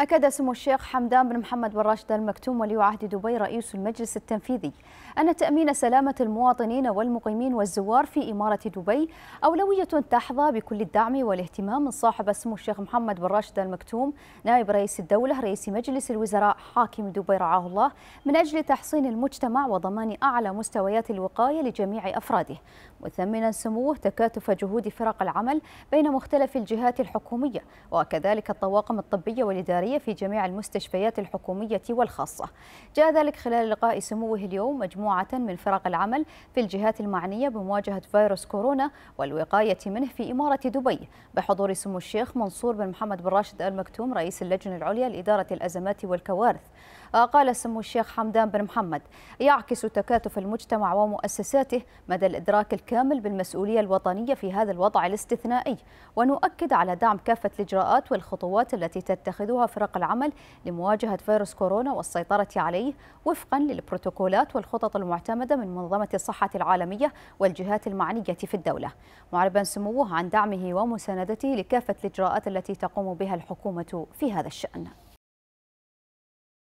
أكد سمو الشيخ حمدان بن محمد بن راشد المكتوم ولي عهد دبي رئيس المجلس التنفيذي أن تأمين سلامة المواطنين والمقيمين والزوار في إمارة دبي أولوية تحظى بكل الدعم والاهتمام من صاحب سمو الشيخ محمد بن راشد المكتوم نائب رئيس الدولة رئيس مجلس الوزراء حاكم دبي رعاه الله من أجل تحصين المجتمع وضمان أعلى مستويات الوقاية لجميع أفراده مثمنا سموه تكاتف جهود فرق العمل بين مختلف الجهات الحكومية وكذلك الطواقم الطبية والإدارية العملية في جميع المستشفيات الحكومية والخاصة جاء ذلك خلال لقاء سموه اليوم مجموعة من فرق العمل في الجهات المعنية بمواجهة فيروس كورونا والوقاية منه في إمارة دبي بحضور سمو الشيخ منصور بن محمد بن راشد المكتوم رئيس اللجنة العليا لإدارة الأزمات والكوارث آه، قال سمو الشيخ حمدان بن محمد يعكس تكاتف المجتمع ومؤسساته مدى الإدراك الكامل بالمسؤولية الوطنية في هذا الوضع الاستثنائي ونؤكد على دعم كافة الإجراءات والخطوات التي تتخذها في فرق العمل لمواجهة فيروس كورونا والسيطرة عليه وفقا للبروتوكولات والخطط المعتمدة من منظمة الصحة العالمية والجهات المعنية في الدولة معربا سموه عن دعمه ومساندته لكافة الإجراءات التي تقوم بها الحكومة في هذا الشأن